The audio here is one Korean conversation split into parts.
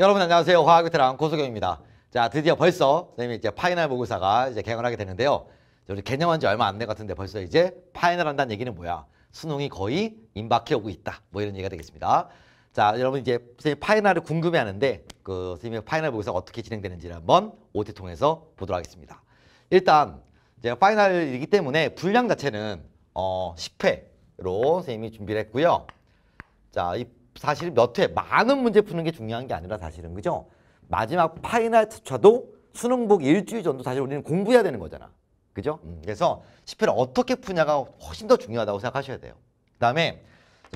여러분 안녕하세요. 화학베테랑 고소경입니다. 자, 드디어 벌써 선생님이 이제 파이널 모의사가 이제 개강을 하게 되는데요. 우리 개념한 지 얼마 안 된 것 같은데 벌써 이제 파이널 한다는 얘기는 뭐야? 수능이 거의 임박해 오고 있다. 뭐 이런 얘기가 되겠습니다. 자, 여러분 이제 선생님 파이널을 궁금해 하는데 그 선생님의 파이널 모의사가 어떻게 진행되는지를 한번 오디 통해서 보도록 하겠습니다. 일단 이제 파이널이기 때문에 분량 자체는 어 10회로 선생님이 준비를 했고요. 자, 이 사실 몇 회 많은 문제 푸는 게 중요한 게 아니라 사실은 그죠? 마지막 파이널조차도 수능 보기 일주일 전도 사실 우리는 공부해야 되는 거잖아. 그죠? 음. 그래서 10회를 어떻게 푸냐가 훨씬 더 중요하다고 생각하셔야 돼요. 그다음에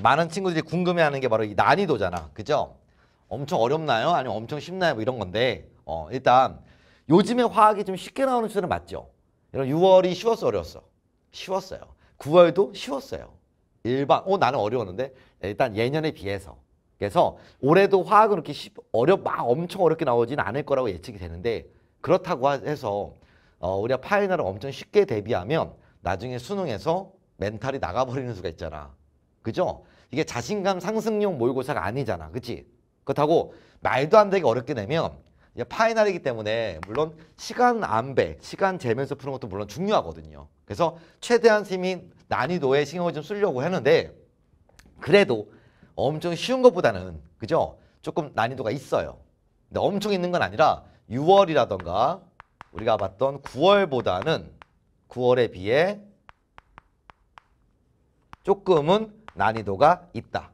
많은 친구들이 궁금해하는 게 바로 이 난이도잖아. 그죠? 엄청 어렵나요? 아니면 엄청 쉽나요? 뭐 이런 건데 어, 일단 요즘에 화학이 좀 쉽게 나오는 수절은 맞죠? 이런 6월이 쉬웠어 어려웠어? 쉬웠어요. 9월도 쉬웠어요. 일반, 어, 나는 어려웠는데 일단 예년에 비해서. 그래서 올해도 화학은 그렇게 쉽, 어려, 막 엄청 어렵게 나오진 않을 거라고 예측이 되는데 그렇다고 해서 어, 우리가 파이널을 엄청 쉽게 대비하면 나중에 수능에서 멘탈이 나가버리는 수가 있잖아. 그죠? 이게 자신감 상승용 모의고사가 아니잖아. 그치? 그렇다고 말도 안 되게 어렵게 내면 이제 파이널이기 때문에 물론 시간 안배, 시간 재면서 푸는 것도 물론 중요하거든요. 그래서 최대한 선생님이 난이도의 신경을 좀 쓰려고 했는데 그래도 엄청 쉬운 것보다는 그죠? 조금 난이도가 있어요. 근데 엄청 있는 건 아니라 6월이라던가 우리가 봤던 9월보다는 9월에 비해 조금은 난이도가 있다.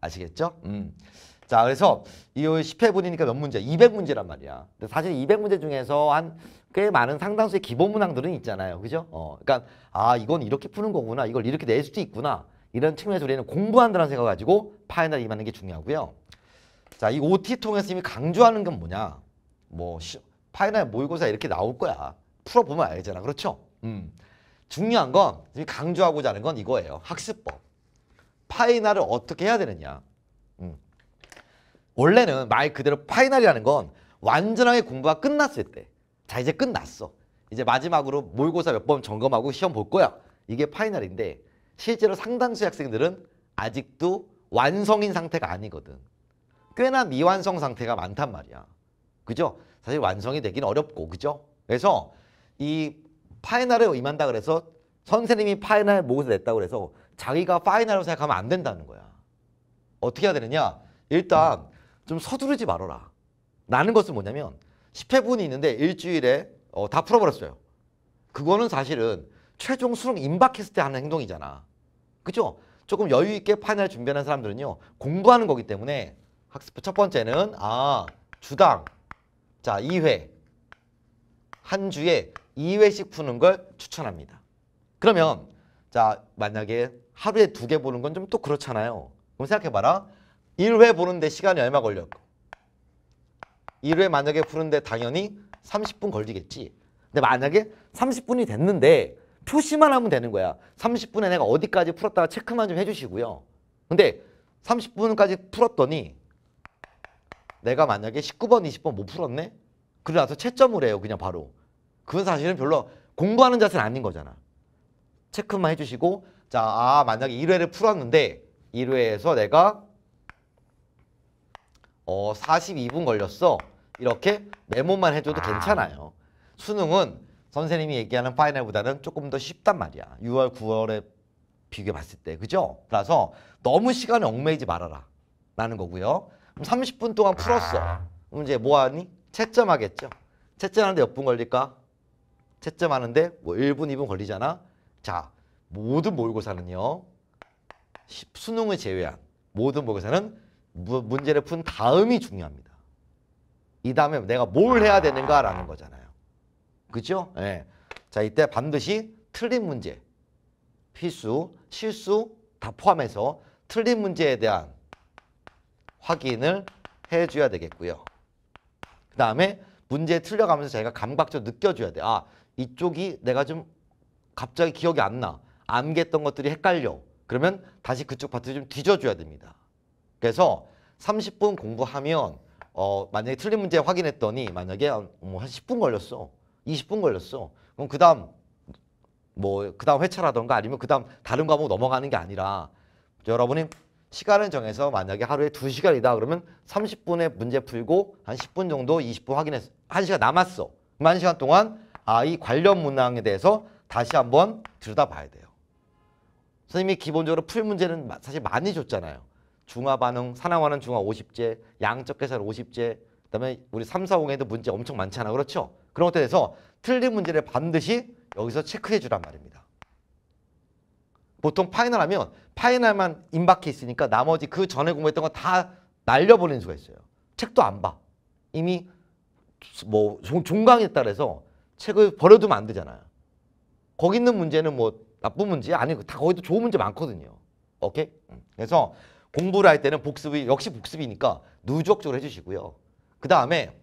아시겠죠? 음. 자, 그래서 이 10회분이니까 몇 문제? 200문제란 말이야. 근데 사실 200문제 중에서 한 꽤 많은 상당수의 기본 문항들은 있잖아요. 그죠? 어, 그러니까 아, 이건 이렇게 푸는 거구나. 이걸 이렇게 낼 수도 있구나. 이런 측면에서 우리는 공부한다는 생각 가지고 파이널 임하는 게 중요하고요. 자, 이 OT 통해서 이미 강조하는 건 뭐냐? 뭐 시, 파이널 모의고사 이렇게 나올 거야. 풀어보면 알잖아. 그렇죠? 음. 중요한 건 강조하고자 하는 건 이거예요. 학습법. 파이널을 어떻게 해야 되느냐. 원래는 말 그대로 파이널이라는 건 완전하게 공부가 끝났을 때. 자, 이제 끝났어. 이제 마지막으로 모의고사 몇 번 점검하고 시험 볼 거야. 이게 파이널인데 실제로 상당수의 학생들은 아직도 완성인 상태가 아니거든. 꽤나 미완성 상태가 많단 말이야. 그죠? 사실 완성이 되긴 어렵고 그죠? 그래서 이 파이널에 임한다 그래서 선생님이 파이널 모의서 냈다고 그래서 자기가 파이널로 생각하면 안 된다는 거야. 어떻게 해야 되느냐? 일단 좀 서두르지 말아라. 라는 것은 뭐냐면 10회분이 있는데 일주일에 어, 다 풀어버렸어요. 그거는 사실은 최종 수능 임박했을 때 하는 행동이잖아. 그죠? 조금 여유 있게 파이널 준비하는 사람들은요. 공부하는 거기 때문에 학습첫 번째는 아 주당 자 2회 한 주에 2회씩 푸는 걸 추천합니다. 그러면 자 만약에 하루에 두 개 보는 건 좀 또 그렇잖아요. 그럼 생각해봐라. 1회 보는데 시간이 얼마 걸렸고 1회 만약에 푸는데 당연히 30분 걸리겠지. 근데 만약에 30분이 됐는데 표시만 하면 되는 거야. 30분에 내가 어디까지 풀었다가 체크만 좀 해주시고요. 근데 30분까지 풀었더니 내가 만약에 19번, 20번 못 풀었네? 그러고 나서 채점을 해요. 그냥 바로. 그건 사실은 별로 공부하는 자세는 아닌 거잖아. 체크만 해주시고 자, 아 만약에 1회를 풀었는데 1회에서 내가 어 42분 걸렸어 이렇게 메모만 해줘도 아. 괜찮아요 수능은 선생님이 얘기하는 파이널보다는 조금 더 쉽단 말이야 6월 9월에 비교해 봤을 때 그죠 그래서 너무 시간을 얽매이지 말아라 라는 거고요 그럼 30분 동안 풀었어 아. 그럼 이제 뭐하니 채점하겠죠 채점하는데 몇 분 걸릴까 채점하는데 뭐 1분 2분 걸리잖아 자 모든 모의고사는요 수능을 제외한 모든 모의고사는 문제를 푼 다음이 중요합니다. 이 다음에 내가 뭘 해야 되는가라는 거잖아요. 그죠? 예. 자, 이때 반드시 틀린 문제, 필수, 실수 다 포함해서 틀린 문제에 대한 확인을 해줘야 되겠고요. 그 다음에 문제 틀려가면서 자기가 감각적으로 느껴줘야 돼. 아, 이쪽이 내가 좀 갑자기 기억이 안 나. 암기했던 것들이 헷갈려. 그러면 다시 그쪽 파트 좀 뒤져줘야 됩니다. 그래서 30분 공부하면 어 만약에 틀린 문제 확인했더니 만약에 뭐한 10분 뭐 걸렸어. 20분 걸렸어. 그럼 그다음 뭐 그다음 회차라던가 아니면 그다음 다른 과목 넘어가는 게 아니라 여러분이 시간을 정해서 만약에 하루에 두시간이다 그러면 30분에 문제 풀고 한 10분 정도 20분 확인해서 한시간 남았어. 그럼 1시간 동안 아 이 관련 문항에 대해서 다시 한번 들여다봐야 돼요. 선생님이 기본적으로 풀 문제는 사실 많이 줬잖아요. 중화 반응, 산화반응 중화 50제, 양적 계산 50제, 그다음에 우리 3, 4, 5에도 문제 엄청 많잖아. 그렇죠? 그런 것에 대해서 틀린 문제를 반드시 여기서 체크해 주란 말입니다. 보통 파이널 하면 파이널만 임박해 있으니까 나머지 그 전에 공부했던 거 다 날려버리는 수가 있어요. 책도 안 봐. 이미 뭐 종강에 따라서 책을 버려두면 안 되잖아요. 거기 있는 문제는 뭐 나쁜 문제 아니고 다 거기도 좋은 문제 많거든요. 오케이? 음. 그래서 공부를 할 때는 복습이 역시 복습이니까 누적적으로 해주시고요. 그 다음에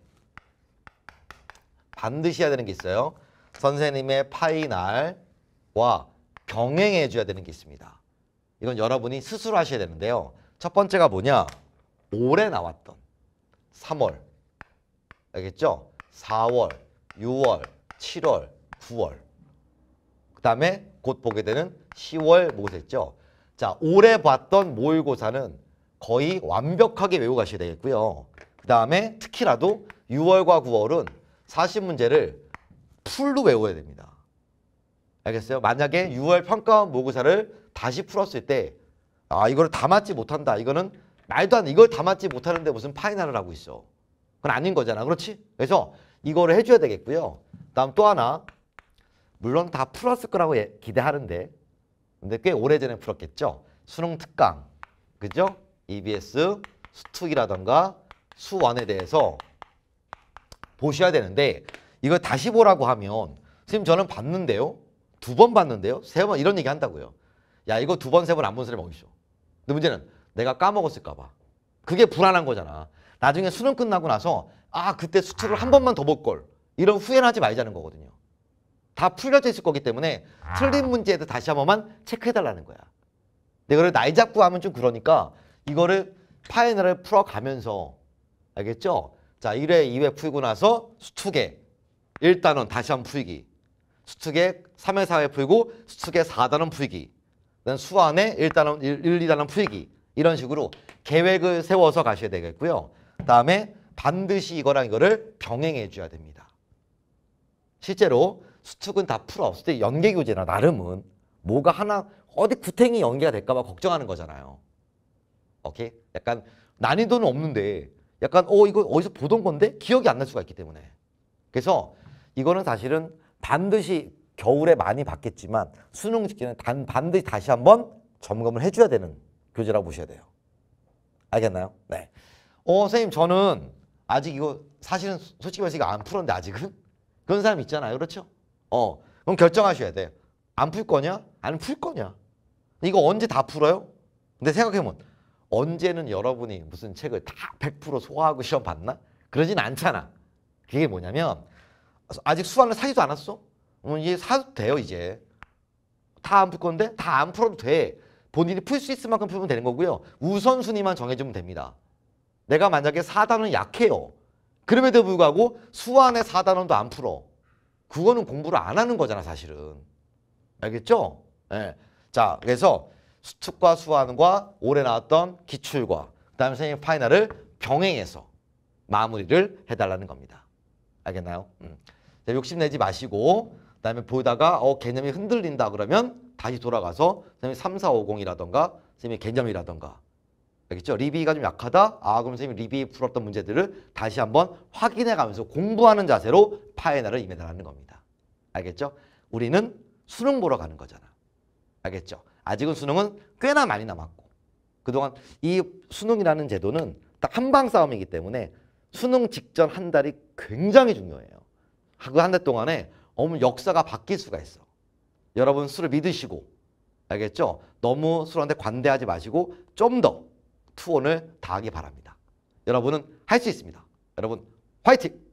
반드시 해야 되는 게 있어요. 선생님의 파이날과 병행해 줘야 되는 게 있습니다. 이건 여러분이 스스로 하셔야 되는데요. 첫 번째가 뭐냐? 올해 나왔던 3월, 알겠죠? 4월, 6월, 7월, 9월 그 다음에 곧 보게 되는 10월 모세죠. 자, 올해 봤던 모의고사는 거의 완벽하게 외우 가셔야 되겠고요. 그 다음에 특히라도 6월과 9월은 40문제를 풀로 외워야 됩니다. 알겠어요? 만약에 6월 평가원 모의고사를 다시 풀었을 때 아, 이거를 다 맞지 못한다. 이거는 말도 안 돼. 이걸 다 맞지 못하는데 무슨 파이널을 하고 있어. 그건 아닌 거잖아. 그렇지? 그래서 이거를 해줘야 되겠고요. 그 다음 또 하나 물론 다 풀었을 거라고 예, 기대하는데 근데 꽤 오래전에 풀었겠죠. 수능 특강, 그죠? EBS 수특이라던가 수원에 대해서 보셔야 되는데 이거 다시 보라고 하면 선생님 저는 봤는데요. 두 번 봤는데요. 세 번 이런 얘기 한다고요. 야 이거 두 번 세 번 안 본 사람이 어디죠. 근데 문제는 내가 까먹었을까 봐. 그게 불안한 거잖아. 나중에 수능 끝나고 나서 아 그때 수특을 한 번만 더 볼 걸. 이런 후회는 하지 말자는 거거든요. 다 풀려져 있을 거기 때문에 아. 틀린 문제에도 다시 한 번만 체크해달라는 거야. 근데 이거를 날 잡고 하면 좀 그러니까 이거를 파이널을 풀어가면서 알겠죠? 자, 1회, 2회 풀고 나서 수투계 1단원 다시 한번 풀기 수투계 3회, 4회 풀고 수투계 4단원 풀기 수안에 1단원, 1, 2단원 풀기 이런 식으로 계획을 세워서 가셔야 되겠고요. 그다음에 반드시 이거랑 이거를 병행해 줘야 됩니다. 실제로 수축은다 풀어. 없을 때 연계 교재나 나름은 뭐가 하나 어디 구탱이 연계가 될까 봐 걱정하는 거잖아요. 오케이? 약간 난이도는 없는데 약간 어 이거 어디서 보던 건데 기억이 안 날 수가 있기 때문에. 그래서 이거는 사실은 반드시 겨울에 많이 봤겠지만 수능 직전에 단 반드시 다시 한번 점검을 해줘야 되는 교재라고 보셔야 돼요. 알겠나요? 네. 어 선생님 저는 아직 이거 사실은 솔직히 말해서 이거 안 풀었는데 아직은 그런 사람 있잖아요. 그렇죠? 어, 그럼 결정하셔야 돼 안 풀 거냐? 안 풀 거냐? 이거 언제 다 풀어요? 근데 생각해보면 언제는 여러분이 무슨 책을 다 100% 소화하고 시험 봤나? 그러진 않잖아. 그게 뭐냐면 아직 수학을 사지도 않았어? 그럼 어, 이제 사도 돼요 이제. 다 안 풀 건데 다 안 풀어도 돼. 본인이 풀 수 있을 만큼 풀면 되는 거고요. 우선순위만 정해주면 됩니다. 내가 만약에 사단원 약해요. 그럼에도 불구하고 수완의 사단원도 안 풀어. 그거는 공부를 안 하는 거잖아 사실은 알겠죠? 예. 자 그래서 수특과 수완과 올해 나왔던 기출과 그 다음에 선생님 파이널을 병행해서 마무리를 해달라는 겁니다 알겠나요? 음. 자, 욕심내지 마시고 그 다음에 보다가 어 개념이 흔들린다 그러면 다시 돌아가서 선생님 3450이라던가 선생님 개념이라던가 알겠죠? 리뷰가 좀 약하다? 아 그럼 선생님 리뷰에 풀었던 문제들을 다시 한번 확인해 가면서 공부하는 자세로 파이널을 임해달라는 겁니다. 알겠죠? 우리는 수능 보러 가는 거잖아. 알겠죠? 아직은 수능은 꽤나 많이 남았고 그동안 이 수능이라는 제도는 딱한방 싸움이기 때문에 수능 직전 한 달이 굉장히 중요해요. 그 한 달 동안에 어머 역사가 바뀔 수가 있어. 여러분 술을 믿으시고 알겠죠? 너무 술한테 관대하지 마시고 좀더 투혼을 다하기 바랍니다. 여러분은 할 수 있습니다. 여러분 화이팅!